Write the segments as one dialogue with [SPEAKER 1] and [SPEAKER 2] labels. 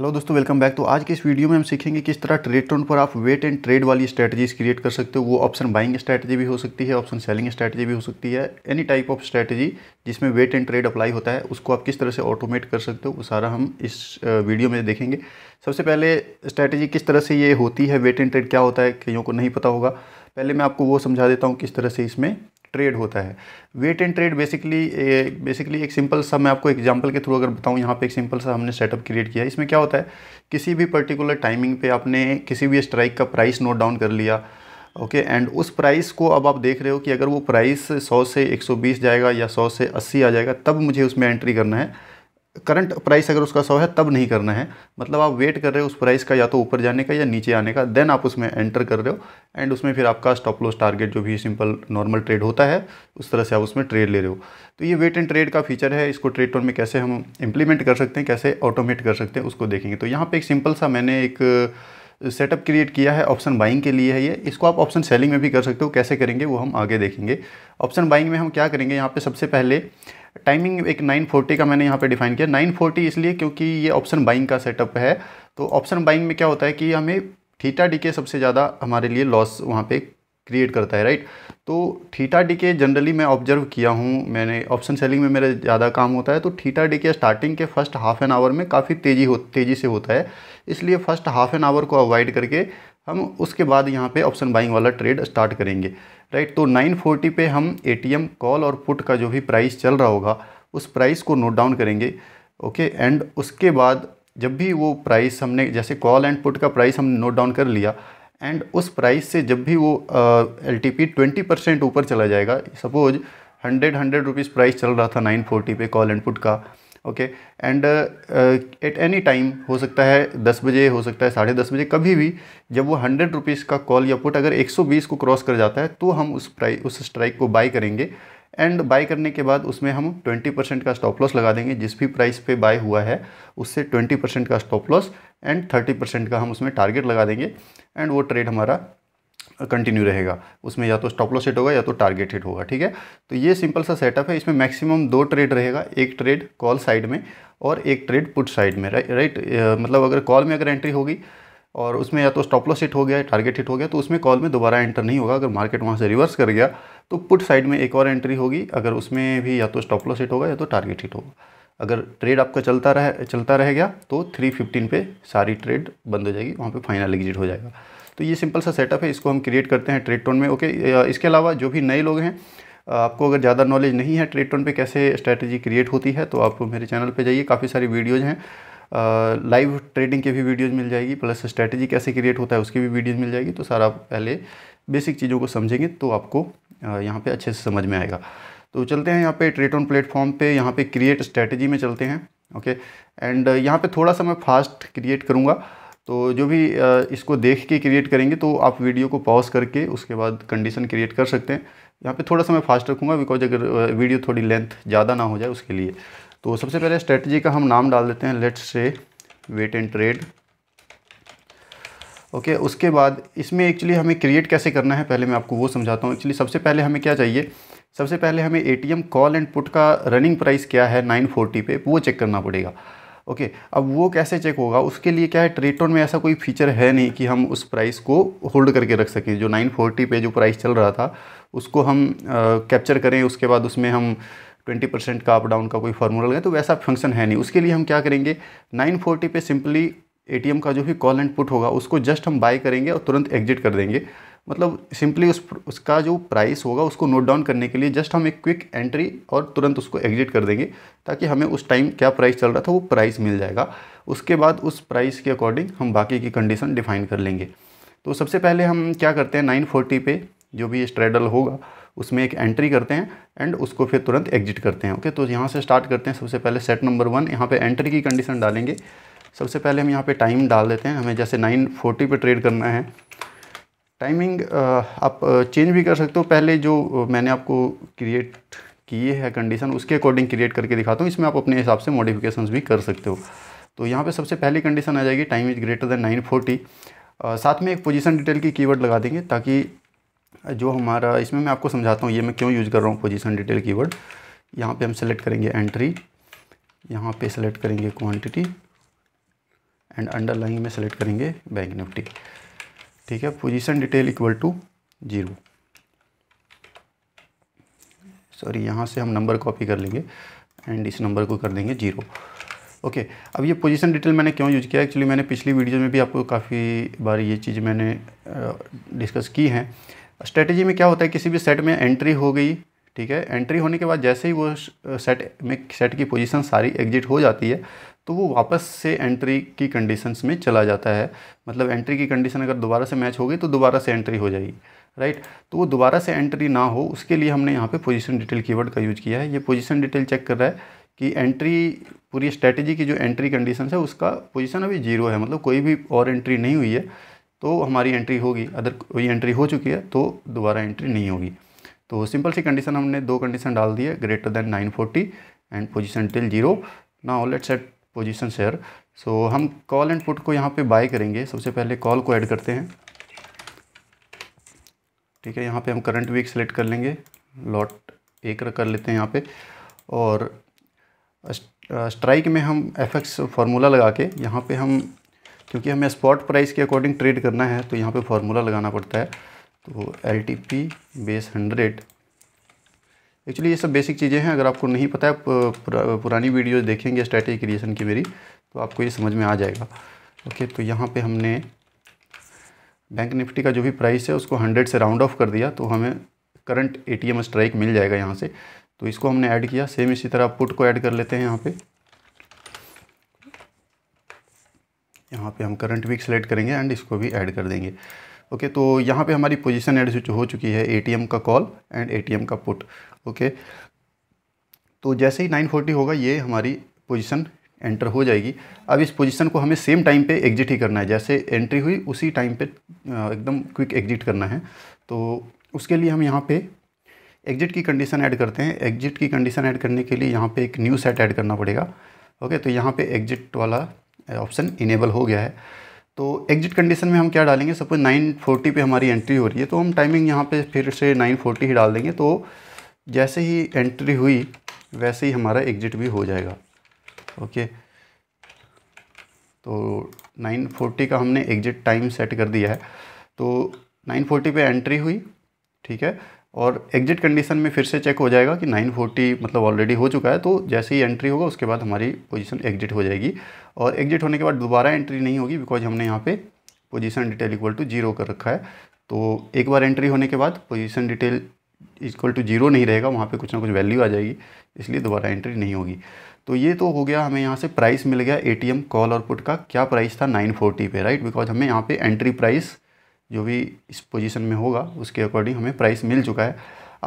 [SPEAKER 1] hello दोस्तों welcome back तो आज के इस वीडियो में हम सीखेंगे किस तरह ट्रेड टोन पर आप वेट एंड ट्रेड वाली स्ट्रेटजीज क्रिएट कर सकते हो वो ऑप्शन बाइंग स्ट्रेटजी भी हो सकती है ऑप्शन सेलिंग स्ट्रेटजी भी हो सकती है एनी टाइप ऑफ स्ट्रेटजी जिसमें वेट एंड ट्रेड अप्लाई होता है उसको आप किस तरह से ऑटोमेट कर सकते हो वो सारा हम इस वीडियो में देखेंगे सबसे पहले स्ट्रैटेजी किस तरह से ये होती है वेट एंड ट्रेड क्या होता है कईयों को नहीं पता होगा पहले मैं आपको वो समझा देता हूँ किस तरह से इसमें ट्रेड होता है wait and trade basically basically एक सिंपल सा मैं आपको एग्जांपल के थ्रू अगर बताऊं यहाँ पे एक सिंपल सा हमने सेटअप क्रिएट किया इसमें क्या होता है किसी भी पर्टिकुलर टाइमिंग पे आपने किसी भी स्ट्राइक का प्राइस नोट डाउन कर लिया ओके okay, एंड उस प्राइस को अब आप देख रहे हो कि अगर वो प्राइस 100 से 120 जाएगा या 100 से 80 आ जाएगा तब मुझे उसमें एंट्री करना है करंट प्राइस अगर उसका सौ है तब नहीं करना है मतलब आप वेट कर रहे हो उस प्राइस का या तो ऊपर जाने का या नीचे आने का देन आप उसमें एंटर कर रहे हो एंड उसमें फिर आपका स्टॉप लॉस टारगेट जो भी सिंपल नॉर्मल ट्रेड होता है उस तरह से आप उसमें ट्रेड ले रहे हो तो ये वेट एंड ट्रेड का फीचर है इसको ट्रेड टोन में कैसे हम इम्प्लीमेंट कर सकते हैं कैसे ऑटोमेट कर सकते हैं उसको देखेंगे तो यहाँ पर एक सिंपल सा मैंने एक सेटअप uh, क्रिएट किया है ऑप्शन बाइंग के लिए है ये इसको आप ऑप्शन सेलिंग में भी कर सकते हो कैसे करेंगे वो हम आगे देखेंगे ऑप्शन बाइंग में हम क्या करेंगे यहाँ पे सबसे पहले टाइमिंग एक 940 का मैंने यहाँ पे डिफाइन किया 940 इसलिए क्योंकि ये ऑप्शन बाइंग का सेटअप है तो ऑप्शन बाइंग में क्या होता है कि हमें थीटा डी सबसे ज़्यादा हमारे लिए लॉस वहाँ पे क्रिएट करता है राइट तो थीटा डी जनरली मैं ऑब्जर्व किया हूँ मैंने ऑप्शन सेलिंग में मेरा ज़्यादा काम होता है तो थीटा डी स्टार्टिंग के फर्स्ट हाफ एन आवर में काफ़ी तेज़ी हो तेज़ी से होता है इसलिए फर्स्ट हाफ एन आवर को अवॉइड करके हम उसके बाद यहाँ पे ऑप्शन बाइंग वाला ट्रेड स्टार्ट करेंगे राइट तो 940 पे हम एटीएम कॉल और पुट का जो भी प्राइस चल रहा होगा उस प्राइस को नोट डाउन करेंगे ओके एंड उसके बाद जब भी वो प्राइस हमने जैसे कॉल एंड पुट का प्राइस हमने नोट डाउन कर लिया एंड उस प्राइस से जब भी वो L T P twenty percent ऊपर चला जाएगा suppose hundred hundred rupees price चल रहा था नाइन फोर्टी पे कॉल एंड पुट का okay and at any time हो सकता है दस बजे हो सकता है साढ़े दस बजे कभी भी जब वो हंड्रेड रुपीज़ का कॉल या पुट अगर एक सौ बीस को क्रॉस कर जाता है तो हम उस प्राइस उस स्ट्राइक को बाई करेंगे एंड बाई करने के बाद उसमें हम 20 परसेंट का स्टॉप लॉस लगा देंगे जिस भी प्राइस पे बाय हुआ है उससे 20 परसेंट का स्टॉप लॉस एंड 30 परसेंट का हम उसमें टारगेट लगा देंगे एंड वो ट्रेड हमारा कंटिन्यू रहेगा उसमें या तो स्टॉप लॉस हिट होगा या तो टारगेट हिट होगा ठीक है तो ये सिंपल सा सेटअप है इसमें मैक्सिमम दो ट्रेड रहेगा एक ट्रेड कॉल साइड में और एक ट्रेड पुट साइड में राइट राइट मतलब अगर कॉल में अगर एंट्री होगी और उसमें या तो स्टॉप लॉस हिट हो गया टारगेट हिट हो गया तो उसमें कॉल में दोबारा एंटर नहीं होगा अगर मार्केट वहाँ से रिवर्स कर गया तो पुट साइड में एक और एंट्री होगी अगर उसमें भी या तो स्टॉप लॉस हिट होगा या तो टारगेट हिट होगा अगर ट्रेड आपका चलता रह चलता रह गया तो थ्री फिफ्टीन पे सारी ट्रेड बंद हो जाएगी वहाँ पे फाइनल एग्जिट हो जाएगा तो ये सिंपल सा सेटअप है इसको हम क्रिएट करते हैं ट्रेड टोन में ओके इसके अलावा जो भी नए लोग हैं आपको अगर ज़्यादा नॉलेज नहीं है ट्रेड टोन पर कैसे स्ट्रैटेजी क्रिएट होती है तो आप मेरे चैनल पर जाइए काफ़ी सारी वीडियोज़ हैं लाइव ट्रेडिंग की भी वीडियोज़ मिल जाएगी प्लस स्ट्रैटेजी कैसे क्रिएट होता है उसकी भी वीडियोज़ मिल जाएगी तो सारा आप पहले बेसिक चीज़ों को समझेंगे तो आपको यहाँ पर अच्छे से समझ में आएगा तो चलते हैं यहाँ पे ट्रेड ऑन प्लेटफॉर्म पे यहाँ पे क्रिएट स्ट्रैटेजी में चलते हैं ओके एंड यहाँ पे थोड़ा सा मैं फास्ट क्रिएट करूँगा तो जो भी इसको देख के क्रिएट करेंगे तो आप वीडियो को पॉज करके उसके बाद कंडीशन क्रिएट कर सकते हैं यहाँ पे थोड़ा सा मैं फास्ट रखूँगा बिकॉज अगर वीडियो थोड़ी लेंथ ज़्यादा ना हो जाए उसके लिए तो सबसे पहले स्ट्रेटजी का हम नाम डाल देते हैं let's say wait and trade okay उसके बाद इसमें एक्चुअली हमें क्रिएट कैसे करना है पहले मैं आपको वो समझाता हूँ एक्चुअली सबसे पहले हमें क्या चाहिए सबसे पहले हमें ए कॉल एंड पुट का रनिंग प्राइस क्या है नाइन पे वो चेक करना पड़ेगा ओके okay, अब वो कैसे चेक होगा उसके लिए क्या है ट्रेटोन में ऐसा कोई फीचर है नहीं कि हम उस प्राइस को होल्ड करके रख सकें जो 940 पे जो प्राइस चल रहा था उसको हम कैप्चर करें उसके बाद उसमें हम 20 परसेंट का अप डाउन का कोई फार्मूला लगाए तो वैसा फंक्शन है नहीं उसके लिए हम क्या करेंगे 940 पे सिंपली ए का जो भी कॉल एंड पुट होगा उसको जस्ट हम बाय करेंगे और तुरंत एग्जिट कर देंगे मतलब सिंपली उस उसका जो प्राइस होगा उसको नोट डाउन करने के लिए जस्ट हम एक क्विक एंट्री और तुरंत उसको एग्जिट कर देंगे ताकि हमें उस टाइम क्या प्राइस चल रहा था वो प्राइस मिल जाएगा उसके बाद उस प्राइस के अकॉर्डिंग हम बाकी की कंडीशन डिफाइन कर लेंगे तो सबसे पहले हम क्या करते हैं नाइन फोर्टी पे जो भी स्ट्रेडल होगा उसमें एक एंट्री करते हैं एंड उसको फिर तुरंत एग्जिट करते हैं ओके तो यहाँ से स्टार्ट करते हैं सबसे पहले सेट नंबर वन यहाँ पे एंट्री की कंडीशन डालेंगे सबसे पहले हम यहाँ पे टाइम डाल देते हैं हमें जैसे 940 पे ट्रेड करना है टाइमिंग uh, आप चेंज uh, भी कर सकते हो पहले जो uh, मैंने आपको क्रिएट किए है कंडीशन उसके अकॉर्डिंग क्रिएट करके दिखाता हूँ इसमें आप अपने हिसाब से मॉडिफिकेशन भी कर सकते हो तो यहाँ पे सबसे पहली कंडीशन आ जाएगी time is greater than 940 uh, साथ में एक पोजीशन डिटेल की कीवर्ड लगा देंगे ताकि जो हमारा इसमें मैं आपको समझाता हूँ ये मैं क्यों यूज़ कर रहा हूँ पोजीशन डिटेल कीवर्ड यहाँ पर हम सेलेक्ट करेंगे एंट्री यहाँ पे सेलेक्ट करेंगे क्वांटिटी एंड अंडर में सेलेक्ट करेंगे बैंक निफ्टी ठीक है position detail equal to zero sorry यहाँ से हम नंबर कॉपी कर लेंगे एंड इस नंबर को कर देंगे जीरो ओके okay, अब ये पोजीशन डिटेल मैंने क्यों यूज़ किया एक्चुअली मैंने पिछली वीडियो में भी आपको काफ़ी बार ये चीज़ मैंने डिस्कस की है स्ट्रेटजी में क्या होता है किसी भी सेट में एंट्री हो गई ठीक है एंट्री होने के बाद जैसे ही वो सेट में सेट की पोजीशन सारी एग्जिट हो जाती है तो वो वापस से एंट्री की कंडीशंस में चला जाता है मतलब एंट्री की कंडीशन अगर दोबारा से मैच हो गई तो दोबारा से एंट्री हो जाएगी राइट तो वो दोबारा से एंट्री ना हो उसके लिए हमने यहाँ पे पोजीशन डिटेल कीवर्ड का यूज़ किया है ये पोजीशन डिटेल चेक कर रहा है कि एंट्री पूरी स्ट्रैटेजी की जो एंट्री कंडीशन है उसका पोजीशन अभी जीरो है मतलब कोई भी और एंट्री नहीं हुई है तो हमारी एंट्री होगी अदर कोई एंट्री हो चुकी है तो दोबारा एंट्री नहीं होगी तो सिंपल सी कंडीशन हमने दो कंडीशन डाल दी greater than nine and position till zero ना let's set position share so हम कॉल एंड पुट को यहाँ पे बाय करेंगे सबसे पहले कॉल को ऐड करते हैं ठीक है यहाँ पे हम करंट वीक सेलेक्ट कर लेंगे लॉट एक कर लेते हैं यहाँ पे और स्ट्राइक में हम एफ एक्स फार्मूला लगा के यहाँ पे हम क्योंकि हमें स्पॉट प्राइस के अकॉर्डिंग ट्रेड करना है तो यहाँ पे फार्मूला लगाना पड़ता है तो L T P base hundred actually ये सब बेसिक चीज़ें हैं अगर आपको नहीं पता है पुरा, पुरानी वीडियो देखेंगे स्ट्रैटेजी क्रिएशन की मेरी तो आपको ये समझ में आ जाएगा ओके तो यहाँ पे हमने बैंक निफ्टी का जो भी प्राइस है उसको हंड्रेड से राउंड ऑफ कर दिया तो हमें करंट ए स्ट्राइक मिल जाएगा यहाँ से तो इसको हमने ऐड किया सेम इसी तरह पुट को ऐड कर लेते हैं यहाँ पर यहाँ पर हम करंट वीक सेलेक्ट करेंगे एंड इसको भी ऐड कर देंगे ओके तो यहाँ पे हमारी पोजीशन एड हो चुकी है एटीएम का कॉल एंड एटीएम का पुट ओके तो जैसे ही 940 होगा ये हमारी पोजीशन एंटर हो जाएगी अब इस पोजीशन को हमें सेम टाइम पे एग्जिट ही करना है जैसे एंट्री हुई उसी टाइम पे एकदम क्विक एग्जिट करना है तो उसके लिए हम यहाँ पे एग्जिट की कंडीशन ऐड करते हैं एग्जिट की कंडीशन ऐड करने के लिए यहाँ पे एक न्यू सेट ऐड करना पड़ेगा ओके तो यहाँ पे एग्जिट वाला ऑप्शन इनेबल हो गया है तो एग्जिट कंडीशन में हम क्या डालेंगे सपोज 940 पे हमारी एंट्री हो रही है तो हम टाइमिंग यहाँ पे फिर से 940 ही डाल देंगे तो जैसे ही एंट्री हुई वैसे ही हमारा एग्जिट भी हो जाएगा ओके तो 940 का हमने एग्जिट टाइम सेट कर दिया है तो 940 पे एंट्री हुई ठीक है और एग्जिट कंडीशन में फिर से चेक हो जाएगा कि 940 मतलब ऑलरेडी हो चुका है तो जैसे ही एंट्री होगा उसके बाद हमारी पोजीशन एग्जिट हो जाएगी और एग्जिट होने के बाद दोबारा एंट्री नहीं होगी बिकॉज हमने यहाँ पे position detail equal to zero कर रखा है तो एक बार एंट्री होने के बाद position detail equal to zero नहीं रहेगा वहाँ पर कुछ ना कुछ वैल्यू आ जाएगी इसलिए दोबारा एंट्री नहीं होगी तो ये तो हो गया हमें यहाँ से प्राइस मिल गया ए कॉल और पुट का क्या प्राइस था नाइन पे राइट बिकॉज हमें यहाँ पर एंट्री प्राइस जो भी इस पोजीशन में होगा उसके अकॉर्डिंग हमें प्राइस मिल चुका है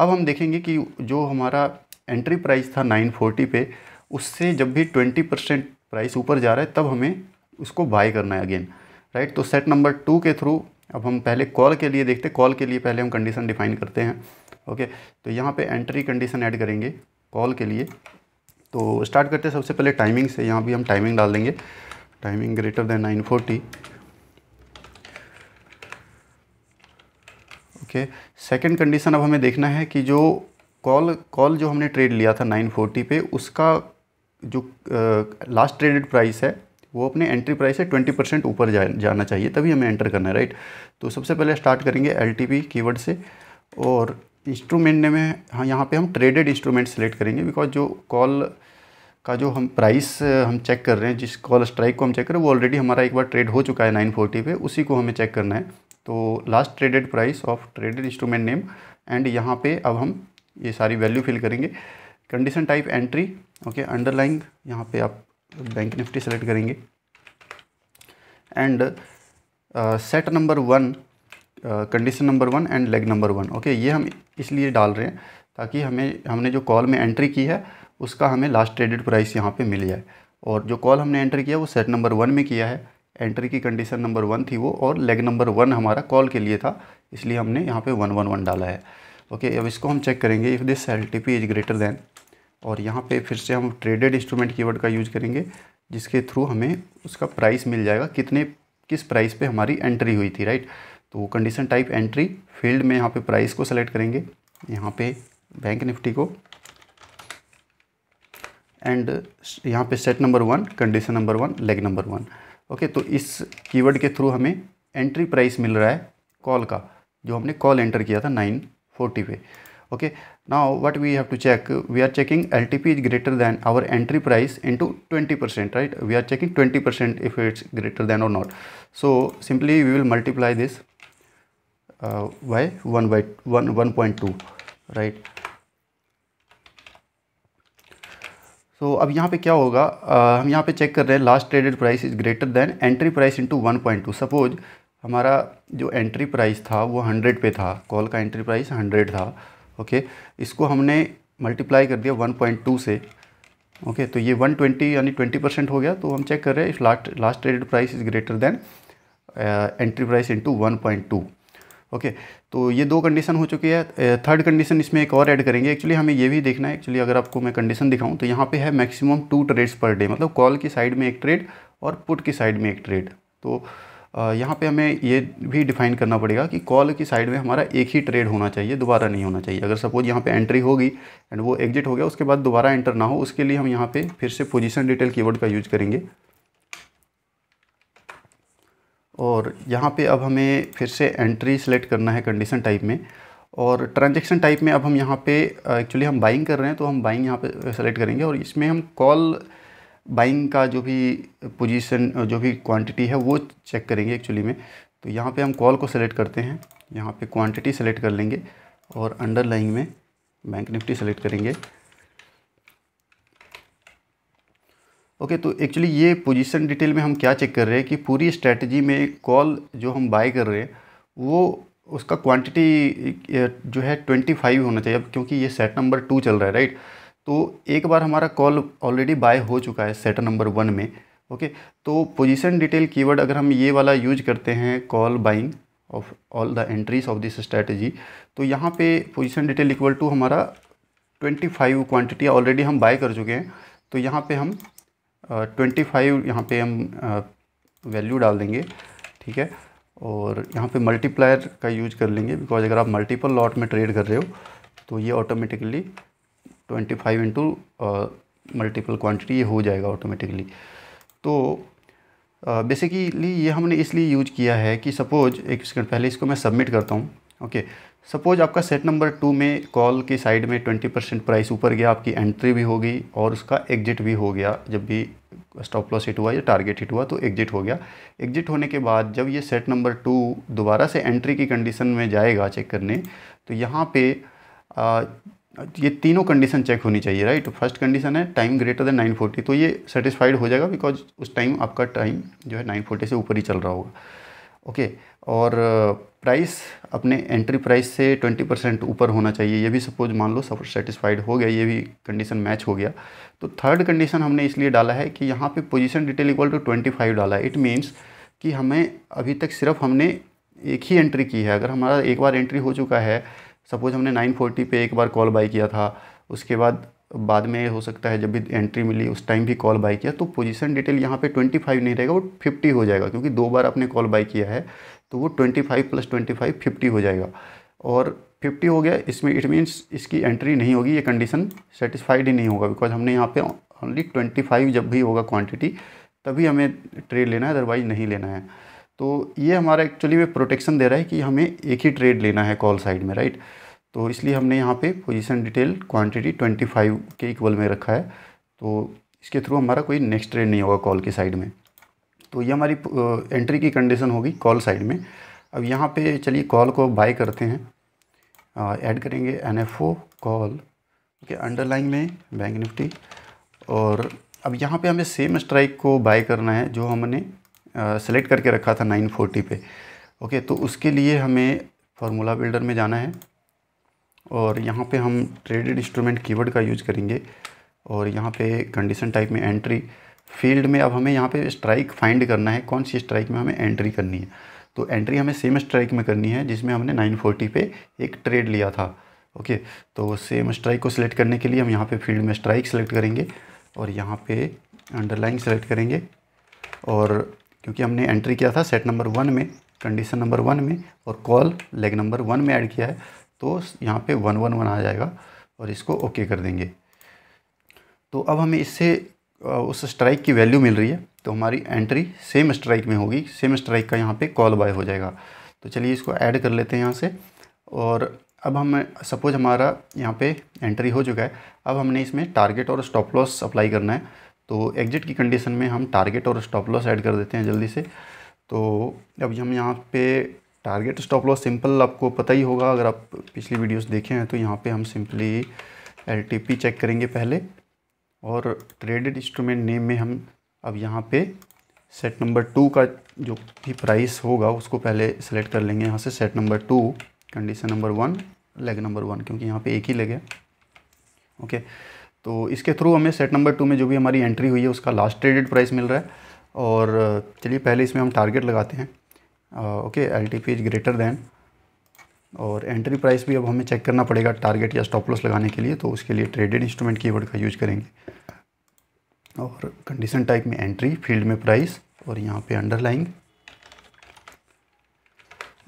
[SPEAKER 1] अब हम देखेंगे कि जो हमारा एंट्री प्राइस था 940 पे उससे जब भी 20 परसेंट प्राइस ऊपर जा रहा है तब हमें उसको बाय करना है अगेन राइट तो सेट नंबर टू के थ्रू अब हम पहले कॉल के लिए देखते कॉल के लिए पहले हम कंडीशन डिफाइन करते हैं ओके तो यहाँ पर एंट्री कंडीशन ऐड करेंगे कॉल के लिए तो स्टार्ट करते हैं सबसे पहले टाइमिंग से यहाँ भी हम टाइमिंग डाल देंगे timing greater than nine forty okay second condition अब हमें देखना है कि जो कॉल कॉल जो हमने ट्रेड लिया था 940 पे उसका जो लास्ट ट्रेडेड प्राइस है वो अपने एंट्री प्राइस से 20 परसेंट ऊपर जा, जाना चाहिए तभी हमें एंटर करना है राइट तो सबसे पहले स्टार्ट करेंगे एल टी कीवर्ड से और इंस्ट्रूमेंट में हाँ यहाँ पर हम ट्रेडेड इंस्ट्रूमेंट सेलेक्ट करेंगे बिकॉज जो कॉल का जो हम प्राइस हम चेक कर रहे हैं जिस कॉल स्ट्राइक को हम चेक कर रहे हैं वो ऑलरेडी हमारा एक बार ट्रेड हो चुका है 940 पे उसी को हमें चेक करना है तो last traded price of traded instrument name and यहाँ पे अब हम ये सारी वैल्यू फिल करेंगे condition type entry okay underlying यहाँ पे आप बैंक निफ्टी सेलेक्ट करेंगे and set number one condition number one and leg number one okay ये हम इसलिए डाल रहे हैं ताकि हमें हमने जो कॉल में एंट्री की है उसका हमें लास्ट ट्रेडेड प्राइस यहाँ पे मिल जाए और जो कॉल हमने एंट्री किया वो सेट नंबर वन में किया है एंट्री की कंडीशन नंबर वन थी वो और लेग नंबर वन हमारा कॉल के लिए था इसलिए हमने यहाँ पे वन वन वन डाला है ओके अब इसको हम चेक करेंगे if this L T P is greater than और यहाँ पे फिर से हम ट्रेडेड इंस्ट्रूमेंट कीवर्ड का यूज करेंगे जिसके थ्रू हमें उसका प्राइस मिल जाएगा कितने किस प्राइस पर हमारी एंट्री हुई थी राइट तो वो कंडीशन टाइप एंट्री फील्ड में यहाँ पर प्राइस को सेलेक्ट करेंगे यहाँ पर बैंक निफ्टी को एंड यहाँ पे set number one condition number one leg number one okay तो इस कीवर्ड के थ्रू हमें एंट्री प्राइस मिल रहा है कॉल का जो हमने कॉल एंटर किया था नाइन फोर्टी पे okay now what we have to check we are checking L T P is greater than our entry price into twenty percent right we are checking twenty percent if it's greater than और not so simply we will multiply this by one by one one point two right तो अब यहाँ पे क्या होगा आ, हम यहाँ पे चेक कर रहे हैं last traded price is greater than entry price into 1.2 suppose हमारा जो एंट्री प्राइस था वो 100 पे था कॉल का एंट्री प्राइस 100 था ओके इसको हमने मल्टीप्लाई कर दिया 1.2 से ओके तो ये 120 यानी 20 परसेंट हो गया तो हम चेक कर रहे हैं if last last traded price is greater than entry price into one okay तो ये दो कंडीशन हो चुकी है थर्ड कंडीशन इसमें एक और ऐड करेंगे एक्चुअली हमें ये भी देखना है एक्चुअली अगर आपको मैं कंडीशन दिखाऊं तो यहाँ पे है maximum two trades per day मतलब कॉल की साइड में एक ट्रेड और पुट की साइड में एक ट्रेड तो यहाँ पे हमें ये भी डिफाइन करना पड़ेगा कि कॉल की साइड में हमारा एक ही ट्रेड होना चाहिए दोबारा नहीं होना चाहिए अगर सपोज यहाँ पे एंट्री होगी एंड वो एग्जिट हो गया उसके बाद दोबारा एंटर ना हो उसके लिए हम यहाँ पे फिर से पोजीशन डिटेल कीवर्ड का यूज करेंगे और यहाँ पे अब हमें फिर से एंट्री सेलेक्ट करना है कंडीशन टाइप में और ट्रांजेक्शन टाइप में अब हम यहाँ पे एक्चुअली हम बाइंग कर रहे हैं तो हम बाइंग यहाँ पे सेलेक्ट करेंगे और इसमें हम कॉल बाइंग का जो भी पोजीशन जो भी क्वांटिटी है वो चेक करेंगे एक्चुअली में तो यहाँ पे हम कॉल को सेलेक्ट करते हैं यहाँ पे क्वांटिटी सेलेक्ट कर लेंगे और अंडरलाइंग में बैंक निफ्टी सेलेक्ट करेंगे ओके तो एक्चुअली ये पोजीशन डिटेल में हम क्या चेक कर रहे हैं कि पूरी स्ट्रेटजी में कॉल जो हम बाय कर रहे हैं वो उसका क्वांटिटी जो है ट्वेंटी फाइव होना चाहिए अब क्योंकि ये सेट नंबर टू चल रहा है राइट तो एक बार हमारा कॉल ऑलरेडी बाय हो चुका है सेट नंबर वन में ओके तो पोजीशन डिटेल कीवर्ड अगर हम ये वाला यूज करते हैं call buying of all the entries of this strategy तो यहाँ पे पोजीशन डिटेल इक्वल टू हमारा 25 क्वान्टिटी ऑलरेडी हम बाय कर चुके हैं तो यहाँ पे हम ट्वेंटी फाइव यहाँ पर हम वैल्यू डाल देंगे ठीक है और यहाँ पे मल्टीप्लायर का यूज कर लेंगे बिकॉज अगर आप मल्टीपल लॉट में ट्रेड कर रहे हो तो ये automatically twenty five into multiple quantity ये हो जाएगा ऑटोमेटिकली तो बेसिकली uh, ये हमने इसलिए यूज किया है कि सपोज एक सेकेंड पहले इसको मैं सबमिट करता हूँ ओके okay, सपोज आपका सेट नंबर टू में कॉल की साइड में ट्वेंटी परसेंट प्राइस ऊपर गया आपकी एंट्री भी होगी और उसका एग्जिट भी हो गया जब भी स्टॉप लॉस हिट हुआ या टारगेट हिट हुआ तो एग्जिट हो गया एग्जिट होने के बाद जब ये सेट नंबर टू दोबारा से एंट्री की कंडीशन में जाएगा चेक करने तो यहाँ पे आ, ये तीनों कंडीशन चेक होनी चाहिए राइट फर्स्ट कंडीशन है टाइम ग्रेटर देन 940 तो ये सेटिस्फाइड हो जाएगा बिकॉज उस टाइम आपका टाइम जो है 940 से ऊपर ही चल रहा होगा ओके okay, और प्राइस अपने एंट्री प्राइस से ट्वेंटी परसेंट ऊपर होना चाहिए ये भी सपोज मान लो सब सेटिस्फाइड हो गया ये भी कंडीशन मैच हो गया तो थर्ड कंडीशन हमने इसलिए डाला है कि यहाँ पे position detail equal to twenty five डाला है इट मीन्स कि हमें अभी तक सिर्फ हमने एक ही एंट्री की है अगर हमारा एक बार एंट्री हो चुका है सपोज हमने नाइन फोर्टी एक बार कॉल बाई किया था उसके बाद बाद में हो सकता है जब भी एंट्री मिली उस टाइम भी कॉल बाई किया तो पोजीशन डिटेल यहाँ पे 25 नहीं रहेगा वो 50 हो जाएगा क्योंकि दो बार आपने कॉल बाई किया है तो वो twenty five plus twenty five fifty हो जाएगा और फिफ्टी हो गया इसमें इट मीन्स इसकी एंट्री नहीं होगी ये कंडीशन सेटिस्फाइड ही नहीं होगा बिकॉज हमने यहाँ पे ओनली ट्वेंटी फाइव जब भी होगा क्वांटिटी तभी हमें ट्रेड लेना है अदरवाइज नहीं लेना है तो ये हमारा एक्चुअली में प्रोटेक्शन दे रहा है कि हमें एक ही ट्रेड लेना है कॉल साइड में राइट तो इसलिए हमने यहाँ पर पोजिशन डिटेल क्वान्टिटी ट्वेंटी के इक्वल में रखा है तो इसके थ्रू हमारा कोई नेक्स्ट ट्रेड नहीं होगा कॉल की साइड में तो ये हमारी एंट्री की कंडीशन होगी कॉल साइड में अब यहाँ पे चलिए कॉल को बाय करते हैं ऐड करेंगे N F O call okay underline में बैंक निफ्टी और अब यहाँ पे हमें सेम स्ट्राइक को बाय करना है जो हमने सेलेक्ट करके रखा था 940 पे ओके तो उसके लिए हमें फार्मूला बिल्डर में जाना है और यहाँ पे हम ट्रेडेड इंस्ट्रूमेंट कीवर्ड का यूज करेंगे और यहाँ पे कंडीशन टाइप में एंट्री फील्ड में अब हमें यहाँ पे स्ट्राइक फाइंड करना है कौन सी स्ट्राइक में हमें एंट्री करनी है तो एंट्री हमें सेम स्ट्राइक में करनी है जिसमें हमने 940 पे एक ट्रेड लिया था ओके तो सेम स्ट्राइक को सिलेक्ट करने के लिए हम यहाँ पे फील्ड में स्ट्राइक सेलेक्ट करेंगे और यहाँ पे अंडरलाइन सेलेक्ट करेंगे और क्योंकि हमने एंट्री किया था सेट नंबर वन में कंडीशन नंबर वन में और कॉल लेग नंबर वन में ऐड किया है तो यहाँ पर वन वन वन आ जाएगा और इसको ओके कर देंगे तो अब हमें इससे उस स्ट्राइक की वैल्यू मिल रही है तो हमारी एंट्री सेम स्ट्राइक में होगी सेम स्ट्राइक का यहाँ पे कॉल बाय हो जाएगा तो चलिए इसको ऐड कर लेते हैं यहाँ से और अब हम सपोज हमारा यहाँ पे एंट्री हो चुका है अब हमने इसमें टारगेट और स्टॉप लॉस अप्लाई करना है तो एग्जिट की कंडीशन में हम टारगेट और स्टॉप लॉस ऐड कर देते हैं जल्दी से तो अब हम यहाँ पे टारगेट स्टॉप लॉस सिंपल आपको पता ही होगा अगर आप पिछली वीडियोस देखे हैं तो यहाँ पे हम सिंपली एल चेक करेंगे पहले और ट्रेडेड इंस्ट्रूमेंट नेम में हम अब यहाँ पे सेट नंबर टू का जो भी प्राइस होगा उसको पहले सेलेक्ट कर लेंगे यहाँ से set number two condition number one leg number one क्योंकि यहाँ पे एक ही लेग है ओके तो इसके थ्रू हमें सेट नंबर टू में जो भी हमारी एंट्री हुई है उसका लास्ट ट्रेडेड प्राइस मिल रहा है और चलिए पहले इसमें हम टारगेट लगाते हैं okay L T P is greater than और एंट्री प्राइस भी अब हमें चेक करना पड़ेगा टारगेट या स्टॉप लॉस लगाने के लिए तो उसके लिए ट्रेडेड इंस्ट्रूमेंट कीवर्ड का यूज करेंगे और कंडीशन टाइप में एंट्री फील्ड में प्राइस और यहाँ पे अंडरलाइंग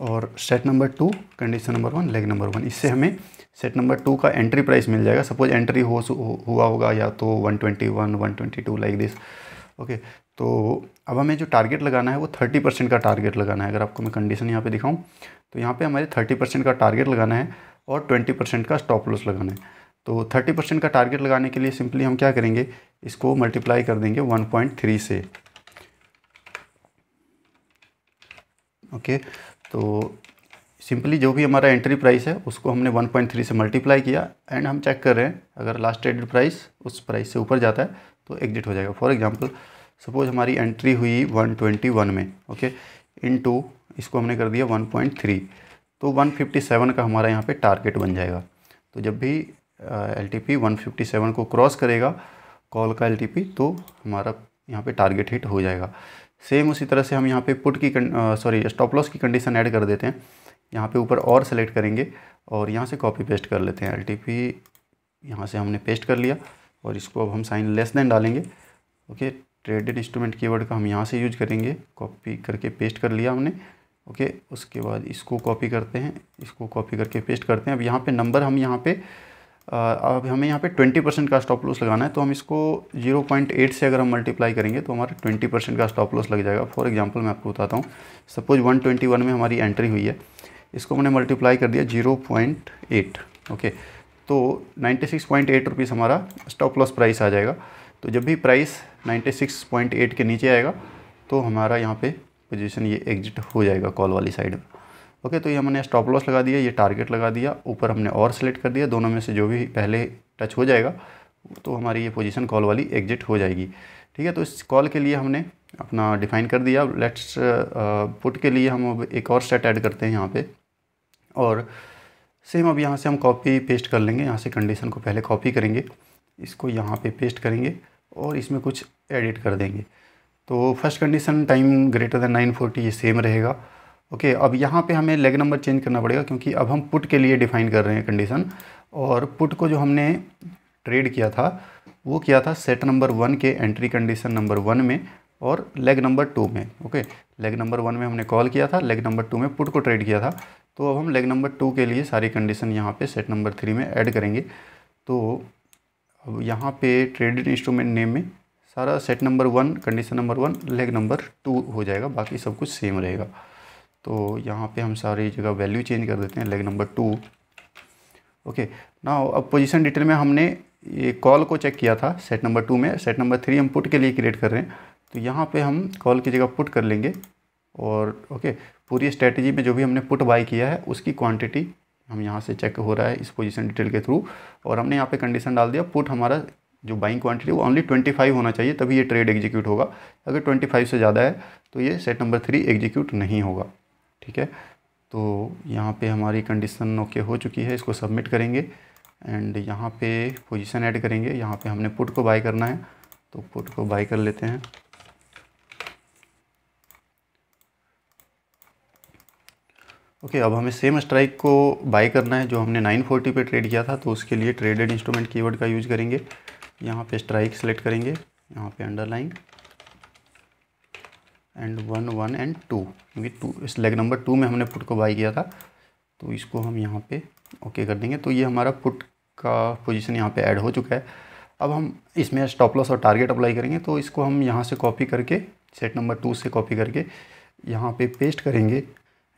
[SPEAKER 1] और set number two condition number one leg number one इससे हमें सेट नंबर टू का एंट्री प्राइस मिल जाएगा सपोज एंट्री हो हुआ होगा या तो 121, 122 लाइक दिस ओके तो अब हमें जो टारगेट लगाना है वो थर्टी परसेंट का टारगेट लगाना है अगर आपको मैं कंडीशन यहाँ पे दिखाऊं तो यहाँ पे हमारे थर्टी परसेंट का टारगेट लगाना है और ट्वेंटी परसेंट का स्टॉप लॉस लगाना है तो थर्टी परसेंट का टारगेट लगाने के लिए सिंपली हम क्या करेंगे इसको मल्टीप्लाई कर देंगे वन पॉइंट थ्री से ओके तो सिंपली जो भी हमारा एंट्री प्राइस है उसको हमने थ्री से मल्टीप्लाई किया एंड हम चेक कर रहे हैं अगर लास्ट ट्रेडेड प्राइस उस प्राइस से ऊपर जाता है तो एग्जिट हो जाएगा फॉर एग्जाम्पल सपोज हमारी एंट्री हुई 121 में ओके इन टू इसको हमने कर दिया 1.3 तो 157 का हमारा यहाँ पे टारगेट बन जाएगा तो जब भी एल टी पी को क्रॉस करेगा कॉल का एल तो हमारा यहाँ पे टारगेट हिट हो जाएगा सेम उसी तरह से हम यहाँ पे पुट की सॉरी स्टॉप लॉस की कंडीशन ऐड कर देते हैं यहाँ पे ऊपर और सेलेक्ट करेंगे और यहाँ से कॉपी पेस्ट कर लेते हैं एल टी पी यहाँ से हमने पेस्ट कर लिया और इसको अब हम साइन लेस देन डालेंगे ओके ट्रेडेड इंस्ट्रूमेंट कीवर्ड का हम यहाँ से यूज करेंगे कॉपी करके पेस्ट कर लिया हमने ओके उसके बाद इसको कॉपी करते हैं इसको कॉपी करके पेस्ट करते हैं अब यहाँ पे नंबर हम यहाँ पे अब हमें यहाँ पे 20 परसेंट का स्टॉप लॉस लगाना है तो हम इसको 0.8 से अगर हम मल्टीप्लाई करेंगे तो हमारा 20 परसेंट का स्टॉप लॉस लग जाएगा फॉर एग्जांपल मैं आपको बताता हूँ सपोज 121 में हमारी एंट्री हुई है इसको हमने मल्टीप्लाई कर दिया 0.8 ओके तो 96.8 सिक्स हमारा स्टॉप लॉस प्राइस आ जाएगा तो जब भी प्राइस 96.8 के नीचे आएगा तो हमारा यहाँ पे पोजीशन ये एग्जिट हो जाएगा कॉल वाली साइड में ओके तो ये हमने स्टॉप लॉस लगा दिया ये टारगेट लगा दिया ऊपर हमने और सेलेक्ट कर दिया दोनों में से जो भी पहले टच हो जाएगा तो हमारी ये पोजीशन कॉल वाली एग्जिट हो जाएगी ठीक है तो इस कॉल के लिए हमने अपना डिफाइन कर दिया लेट्स पुट uh, के लिए हम अब एक और सेट ऐड करते हैं यहाँ पे और सेम अब यहाँ से हम कॉपी पेस्ट कर लेंगे यहाँ से कंडीशन को पहले कॉपी करेंगे इसको यहाँ पे पेस्ट करेंगे और इसमें कुछ एडिट कर देंगे तो first condition time greater than nine forty ये सेम रहेगा ओके अब यहाँ पे हमें लेग नंबर चेंज करना पड़ेगा क्योंकि अब हम पुट के लिए डिफ़ाइन कर रहे हैं कंडीशन और पुट को जो हमने ट्रेड किया था वो किया था सेट नंबर वन के एंट्री कंडीशन नंबर वन में और लेग नंबर टू में ओके लेग नंबर वन में हमने कॉल किया था लेग नंबर टू में पुट को ट्रेड किया था तो अब हम लेग नंबर टू के लिए सारी कंडीशन यहाँ पे सेट नंबर थ्री में ऐड करेंगे तो अब यहाँ पे ट्रेडेड इंस्ट्रूमेंट नेम में सारा set number one condition number one leg number two हो जाएगा बाकी सब कुछ सेम रहेगा तो यहाँ पे हम सारी जगह वैल्यू चेंज कर देते हैं लेग नंबर टू ओके ना अब पोजीशन डिटेल में हमने ये कॉल को चेक किया था सेट नंबर टू में सेट नंबर थ्री हम पुट के लिए क्रिएट कर रहे हैं तो यहाँ पे हम कॉल की जगह पुट कर लेंगे और ओके पूरी स्ट्रेटजी में जो भी हमने पुट बाई किया है उसकी क्वांटिटी हम यहाँ से चेक हो रहा है इस पोजीशन डिटेल के थ्रू और हमने यहाँ पे कंडीशन डाल दिया पुट हमारा जो बाइंग क्वांटिटी वो ओनली 25 होना चाहिए तभी ये ट्रेड एग्जीक्यूट होगा अगर 25 से ज़्यादा है तो ये सेट नंबर थ्री एग्जीक्यूट नहीं होगा ठीक है तो यहाँ पे हमारी कंडीशन ओके हो चुकी है इसको सबमिट करेंगे एंड यहाँ पे पोजीशन ऐड करेंगे यहाँ पे हमने पुट को बाई करना है तो पुट को बाई कर लेते हैं ओके okay, अब हमें सेम स्ट्राइक को बाय करना है जो हमने 940 पे ट्रेड किया था तो उसके लिए ट्रेडेड इंस्ट्रूमेंट कीवर्ड का यूज करेंगे यहाँ पे स्ट्राइक सेलेक्ट करेंगे यहाँ पे underline and one one and two क्योंकि टू इस लेग नंबर टू में हमने पुट को बाई किया था तो इसको हम यहाँ पे ओके okay कर देंगे तो ये हमारा पुट का पोजिशन यहाँ पर ऐड हो चुका है अब हम इसमें स्टॉप लॉस और टारगेट अप्लाई करेंगे तो इसको हम यहाँ से कॉपी करके सेट नंबर टू से कॉपी करके यहाँ पे पेस्ट करेंगे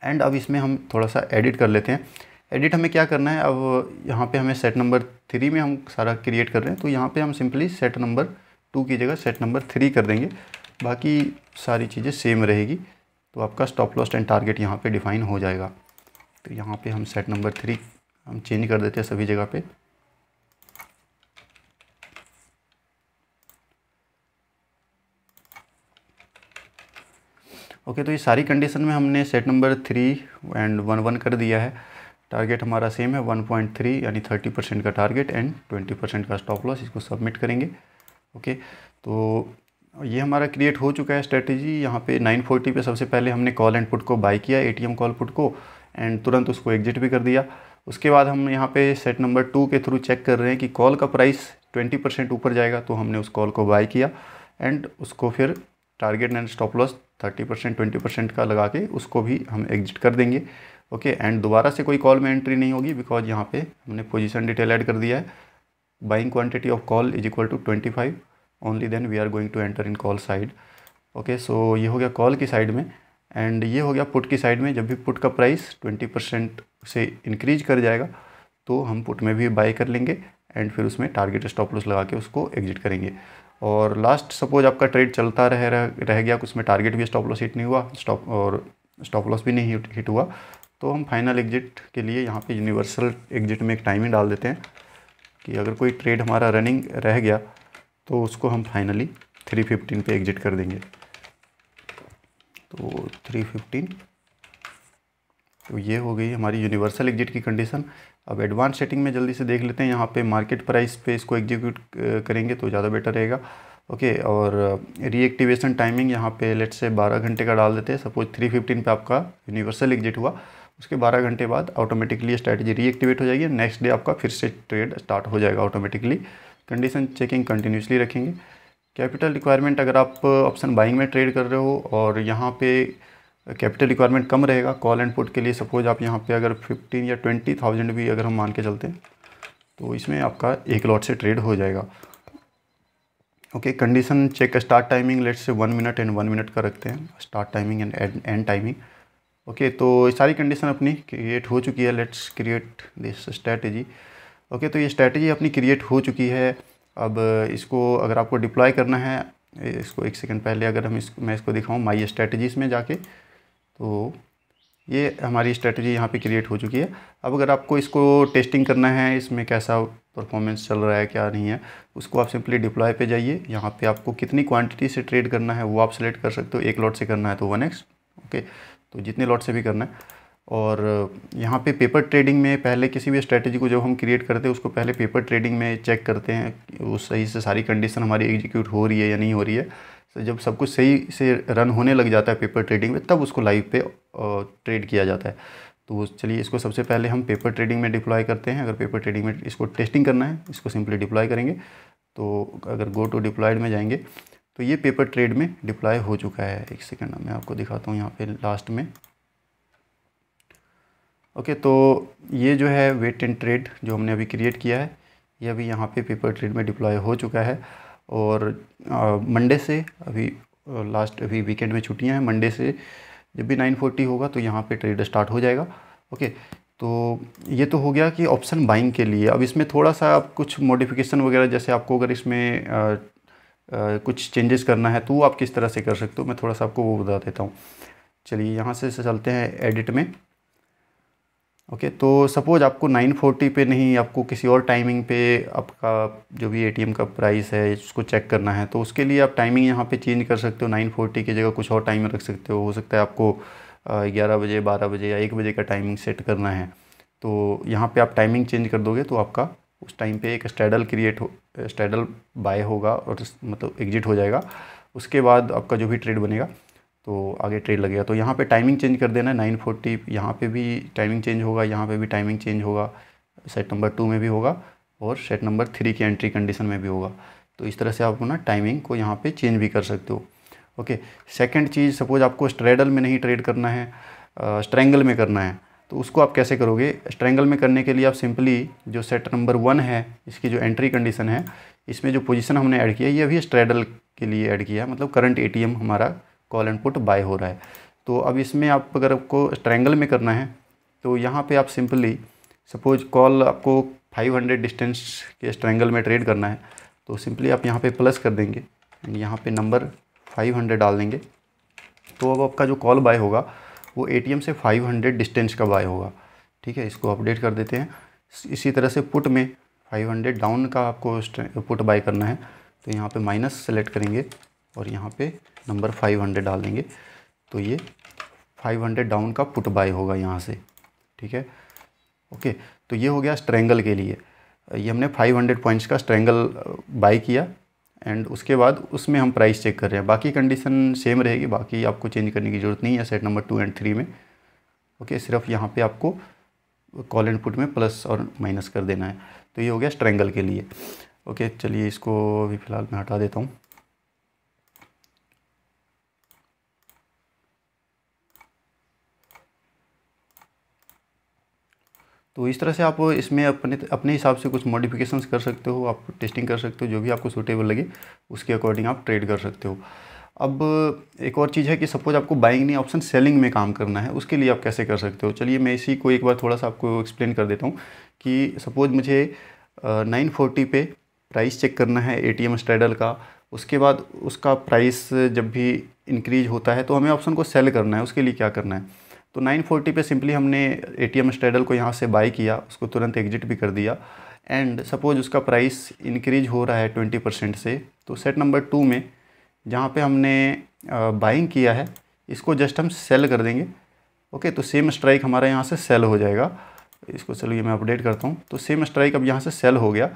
[SPEAKER 1] एंड अब इसमें हम थोड़ा सा एडिट कर लेते हैं एडिट हमें क्या करना है अब यहाँ पे हमें सेट नंबर थ्री में हम सारा क्रिएट कर रहे हैं तो यहाँ पे हम सिंपली सेट नंबर टू की जगह सेट नंबर थ्री कर देंगे बाकी सारी चीज़ें सेम रहेगी तो आपका स्टॉप लॉस्ट एंड टारगेट यहाँ पे डिफाइन हो जाएगा तो यहाँ पे हम सेट नंबर थ्री हम चेंज कर देते हैं सभी जगह पर ओके तो ये सारी कंडीशन में हमने set number three and one one कर दिया है टारगेट हमारा सेम है 1.3 यानी 30 परसेंट का टारगेट एंड 20 परसेंट का स्टॉप लॉस इसको सबमिट करेंगे ओके तो ये हमारा क्रिएट हो चुका है स्ट्रेटजी यहाँ पे 940 पे सबसे पहले हमने कॉल एंड पुट को बाई किया एटीएम कॉल पुट को एंड तुरंत उसको एग्जिट भी कर दिया उसके बाद हम यहाँ पे सेट नंबर टू के थ्रू चेक कर रहे हैं कि कॉल का प्राइस ट्वेंटी परसेंट ऊपर जाएगा तो हमने उस कॉल को बाई किया एंड उसको फिर target and stop loss thirty percent twenty percent का लगा के उसको भी हम एग्जिट कर देंगे ओके एंड दोबारा से कोई कॉल में एंट्री नहीं होगी बिकॉज यहाँ पे हमने पोजीशन डिटेल ऐड कर दिया है buying quantity of call is equal to twenty five only then we are going to enter in call side okay so ये हो गया कॉल की साइड में एंड ये हो गया पुट की साइड में जब भी पुट का प्राइस ट्वेंटी परसेंट से इंक्रीज कर जाएगा तो हम पुट में भी बाई कर लेंगे एंड फिर उसमें टारगेट स्टॉप लॉस लगा के उसको एग्जिट करेंगे और लास्ट सपोज आपका ट्रेड चलता रह रह, गया उसमें टारगेट भी स्टॉप लॉस हिट नहीं हुआ स्टॉप और स्टॉप लॉस भी नहीं हिट हुआ तो हम फाइनल एग्जिट के लिए यहाँ पे यूनिवर्सल एग्जिट में एक टाइमिंग डाल देते हैं कि अगर कोई ट्रेड हमारा रनिंग रह गया तो उसको हम फाइनली थ्री फिफ्टीन पे एग्जिट कर देंगे तो थ्री फिफ्टीन तो ये हो गई हमारी यूनिवर्सल एग्जिट की कंडीशन अब एडवांस सेटिंग में जल्दी से देख लेते हैं यहाँ पे मार्केट प्राइस पे इसको एग्जीक्यूट करेंगे तो ज़्यादा बेटर रहेगा ओके और रीएक्टिवेशन टाइमिंग यहाँ पे लेट से 12 घंटे का डाल देते हैं सपोज 315 पे आपका यूनिवर्सल एग्जिट हुआ उसके 12 घंटे बाद ऑटोमेटिकली स्ट्रैटेजी रीएक्टिवेट हो जाएगी नेक्स्ट डे आपका फिर से ट्रेड स्टार्ट हो जाएगा ऑटोमेटिकली कंडीशन चेकिंग कंटिन्यूसली रखेंगे कैपिटल रिक्वायरमेंट अगर आप ऑप्शन बाइंग में ट्रेड कर रहे हो और यहाँ पर कैपिटल रिक्वायरमेंट कम रहेगा कॉल एंड पुट के लिए सपोज आप यहाँ पे अगर फिफ्टीन या ट्वेंटी थाउजेंड भी अगर हम मान के चलते हैं तो इसमें आपका एक लॉट से ट्रेड हो जाएगा okay condition check start timing late से one minute and one minute का रखते हैं start timing and end timing okay तो सारी कंडीशन अपनी क्रिएट हो चुकी है let's create this strategy okay तो ये स्ट्रैटेजी अपनी क्रिएट हो चुकी है अब इसको अगर आपको डिप्लॉय करना है इसको एक सेकंड पहले अगर हम इसको मैं इसको दिखाऊँ माई स्ट्रैटेजीज में जाके तो ये हमारी स्ट्रेटजी यहाँ पे क्रिएट हो चुकी है अब अगर आपको इसको टेस्टिंग करना है इसमें कैसा परफॉर्मेंस चल रहा है क्या नहीं है उसको आप सिंपली डिप्लॉय पे जाइए यहाँ पे आपको कितनी क्वांटिटी से ट्रेड करना है वो आप सेलेक्ट कर सकते हो एक लॉट से करना है तो वन एक्स ओके तो जितने लॉट से भी करना है और यहाँ पे पेपर ट्रेडिंग में पहले किसी भी स्ट्रेटजी को जब हम क्रिएट करते हैं उसको पहले पेपर ट्रेडिंग में चेक करते हैं वो सही से सारी कंडीशन हमारी एग्जीक्यूट हो रही है या नहीं हो रही है तो जब सब कुछ सही से रन होने लग जाता है पेपर ट्रेडिंग में तब उसको लाइव पे ट्रेड किया जाता है तो चलिए इसको सबसे पहले हम पेपर ट्रेडिंग में डिप्लॉय करते हैं अगर पेपर ट्रेडिंग में इसको टेस्टिंग करना है इसको सिंपली डिप्लॉय करेंगे तो अगर गो टू डिप्लॉयड में जाएंगे तो ये पेपर ट्रेड में डिप्लॉय हो चुका है एक सेकेंड मैं आपको दिखाता हूँ यहाँ पर लास्ट में ओके तो ये जो है वेट एंड ट्रेड जो हमने अभी क्रिएट किया है ये अभी यहाँ पे पेपर ट्रेड में डिप्लॉय हो चुका है और मंडे से अभी लास्ट अभी वीकेंड में छुट्टियाँ हैं मंडे से जब भी नाइन फोर्टी होगा तो यहाँ पे ट्रेड स्टार्ट हो जाएगा ओके तो ये तो हो गया कि ऑप्शन बाइंग के लिए अब इसमें थोड़ा सा आप कुछ मॉडिफिकेशन वगैरह जैसे आपको अगर इसमें आ, आ, कुछ चेंजेस करना है तो वो आप किस तरह से कर सकते हो मैं थोड़ा सा आपको वो बता देता हूँ चलिए यहाँ से चलते हैं एडिट में ओके तो सपोज़ आपको 940 पे नहीं आपको किसी और टाइमिंग पे आपका जो भी एटीएम का प्राइस है उसको चेक करना है तो उसके लिए आप टाइमिंग यहाँ पे चेंज कर सकते हो 940 की जगह कुछ और टाइम रख सकते हो हो सकता है आपको ग्यारह बजे बारह बजे या एक बजे का टाइमिंग सेट करना है तो यहाँ पे आप टाइमिंग चेंज कर दोगे तो आपका उस टाइम पे एक स्टैडल क्रिएट हो स्टैडल बाय होगा और मतलब एग्जिट हो जाएगा उसके बाद आपका जो भी ट्रेड बनेगा तो आगे ट्रेड लगेगा तो यहाँ पे टाइमिंग चेंज कर देना है नाइन फोर्टी यहाँ पर भी टाइमिंग चेंज होगा यहाँ पे भी टाइमिंग चेंज होगा सेट नंबर टू में भी होगा और सेट नंबर थ्री की एंट्री कंडीशन में भी होगा तो इस तरह से आप ना टाइमिंग को यहाँ पे चेंज भी कर सकते हो ओके सेकंड चीज़ सपोज आपको स्ट्रेडल में नहीं ट्रेड करना है स्ट्रेंगल में करना है तो उसको आप कैसे करोगे स्ट्रेंगल में करने के लिए आप सिंपली जो सेट नंबर वन है इसकी जो एंट्री कंडीशन है इसमें जो पोजीशन हमने ऐड किया ये भी स्ट्रेडल के लिए ऐड किया मतलब करंट एटीएम हमारा कॉल एंड पुट बाय हो रहा है तो अब इसमें आप अगर आपको ट्रैंगल में करना है तो यहाँ पे आप सिंपली सपोज कॉल आपको 500 डिस्टेंस के स्ट्रैंगल में ट्रेड करना है तो सिंपली आप यहाँ पे प्लस कर देंगे एंड यहाँ पे नंबर 500 डाल देंगे तो अब आपका जो कॉल बाय होगा वो एटीएम से 500 डिस्टेंस का बाय होगा ठीक है इसको अपडेट कर देते हैं इसी तरह से पुट में 500 डाउन का आपको पुट बाय करना है तो यहाँ पे माइनस सेलेक्ट करेंगे और यहाँ पे नंबर 500 डाल देंगे तो ये 500 डाउन का पुट बाय होगा यहाँ से ठीक है ओके तो ये हो गया स्ट्रेंगल के लिए ये हमने 500 पॉइंट्स का स्ट्रेंगल बाय uh, किया एंड उसके बाद उसमें हम प्राइस चेक कर रहे हैं बाकी कंडीशन सेम रहेगी बाकी आपको चेंज करने की ज़रूरत नहीं है set number two and three में ओके सिर्फ यहाँ पर आपको कॉल एंड पुट में प्लस और माइनस कर देना है तो ये हो गया स्ट्रेंगल के लिए ओके चलिए इसको अभी फ़िलहाल मैं हटा देता हूँ तो इस तरह से आप इसमें अपने अपने हिसाब से कुछ मॉडिफिकेशंस कर सकते हो आप टेस्टिंग कर सकते हो जो भी आपको सूटेबल लगे उसके अकॉर्डिंग आप ट्रेड कर सकते हो अब एक और चीज़ है कि सपोज आपको बाइंग नहीं ऑप्शन सेलिंग में काम करना है उसके लिए आप कैसे कर सकते हो चलिए मैं इसी को एक बार थोड़ा सा आपको एक्सप्लेन कर देता हूँ कि सपोज मुझे नाइन फोर्टी पे प्राइस चेक करना है ए टी एम स्ट्रेडल का उसके बाद उसका प्राइस जब भी इंक्रीज होता है तो हमें ऑप्शन को सेल करना है उसके लिए क्या करना है तो 940 पे सिंपली हमने ए टी एम स्टेडल को यहाँ से बाई किया उसको तुरंत एग्जिट भी कर दिया एंड सपोज उसका प्राइस इंक्रीज हो रहा है 20 परसेंट से तो सेट नंबर टू में जहाँ पे हमने बाइंग किया है इसको जस्ट हम सेल कर देंगे ओके तो सेम स्ट्राइक हमारा यहाँ से सेल हो जाएगा इसको चलिए मैं अपडेट करता हूँ तो सेम स्ट्राइक अब यहाँ से सेल हो गया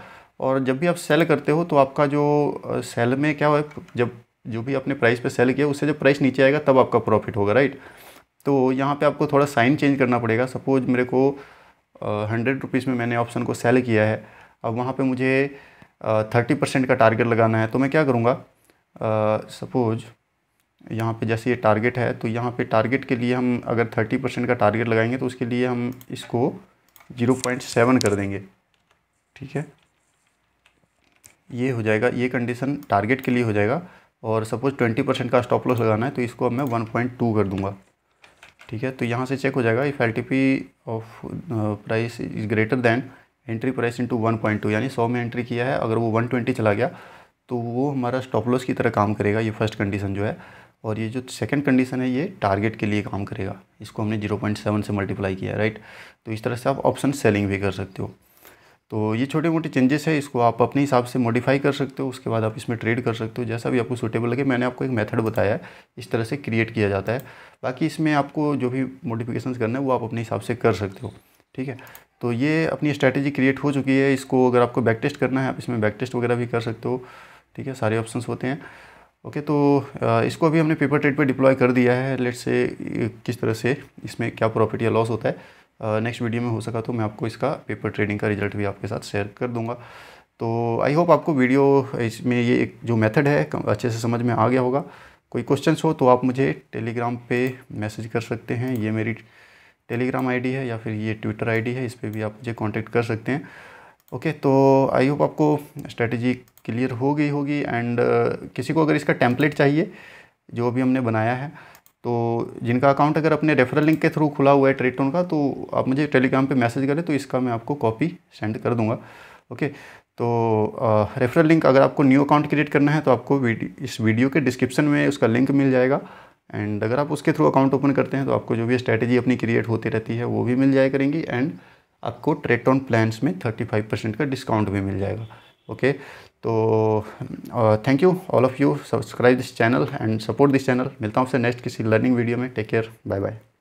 [SPEAKER 1] और जब भी आप सेल करते हो तो आपका जो सेल में क्या हो जब जो भी आपने प्राइस पे सेल किया उससे जब प्राइस नीचे आएगा तब आपका प्रॉफिट होगा राइट तो यहाँ पे आपको थोड़ा साइन चेंज करना पड़ेगा सपोज़ मेरे को हंड्रेड रुपीज़ में मैंने ऑप्शन को सेल किया है अब वहाँ पे मुझे थर्टी परसेंट का टारगेट लगाना है तो मैं क्या करूँगा सपोज़ यहाँ पे जैसे ये टारगेट है तो यहाँ पे टारगेट के लिए हम अगर थर्टी परसेंट का टारगेट लगाएंगे तो उसके लिए हम इसको ज़ीरो पॉइंट सेवन कर देंगे ठीक है ये हो जाएगा ये कंडीशन टारगेट के लिए हो जाएगा और सपोज़ ट्वेंटी परसेंट का स्टॉप लॉस लगाना है तो इसको अब मैं वन पॉइंट टू कर दूँगा ठीक है तो यहाँ से चेक हो जाएगा if L T P of price is greater than entry price into one point two यानी सौ में एंट्री किया है अगर वो वन ट्वेंटी चला गया तो वो हमारा स्टॉप लॉस की तरह काम करेगा ये फर्स्ट कंडीशन जो है और ये जो सेकंड कंडीशन है ये टारगेट के लिए काम करेगा इसको हमने जीरो पॉइंट सेवन से मल्टीप्लाई किया राइट तो इस तरह से आप ऑप्शन सेलिंग भी कर सकते हो तो ये छोटे मोटे चेंजेस है इसको आप अपने हिसाब से मॉडिफाई कर सकते हो उसके बाद आप इसमें ट्रेड कर सकते हो जैसा भी आपको सूटेबल लगे मैंने आपको एक मेथड बताया है इस तरह से क्रिएट किया जाता है बाकी इसमें आपको जो भी मोडिफिकेशन करना है वो आप अपने हिसाब से कर सकते हो ठीक है तो ये अपनी स्ट्रैटेजी क्रिएट हो चुकी है इसको अगर आपको बैक टेस्ट करना है आप इसमें बैक टेस्ट वगैरह भी कर सकते हो ठीक है सारे ऑप्शंस होते हैं ओके तो इसको अभी हमने पेपर ट्रेड पे डिप्लॉय कर दिया है लेट से किस तरह से इसमें क्या प्रॉफिट या लॉस होता है नेक्स्ट वीडियो में हो सका तो मैं आपको इसका पेपर ट्रेडिंग का रिजल्ट भी आपके साथ शेयर कर दूंगा तो आई होप आपको वीडियो इसमें ये एक जो मेथड है अच्छे से समझ में आ गया होगा कोई क्वेश्चन हो तो आप मुझे टेलीग्राम पे मैसेज कर सकते हैं ये मेरी टेलीग्राम आईडी है या फिर ये ट्विटर आईडी है इस पर भी आप मुझे कांटेक्ट कर सकते हैं ओके तो आई होप आपको स्ट्रेटजी क्लियर हो गई होगी एंड uh, किसी को अगर इसका टेम्पलेट चाहिए जो भी हमने बनाया है तो जिनका अकाउंट अगर अपने रेफरल लिंक के थ्रू खुला हुआ है ट्रेटोन का तो आप मुझे टेलीग्राम पे मैसेज करें तो इसका मैं आपको कॉपी सेंड कर दूंगा ओके okay, तो रेफरल लिंक अगर आपको न्यू अकाउंट क्रिएट करना है तो आपको वीडियो इस वीडियो के डिस्क्रिप्शन में उसका लिंक मिल जाएगा एंड अगर आप उसके थ्रू अकाउंट ओपन करते हैं तो आपको जो भी स्ट्रैटेजी अपनी क्रिएट होती रहती है वो भी मिल जाया करेंगी एंड आपको ट्रेट ऑन प्लान्स में थर्टी फाइव परसेंट का डिस्काउंट भी मिल जाएगा ओके तो thank you all of you subscribe this channel and support this channel मिलता हूँ आपसे नेक्स्ट किसी लर्निंग वीडियो में टेक केयर बाय बाय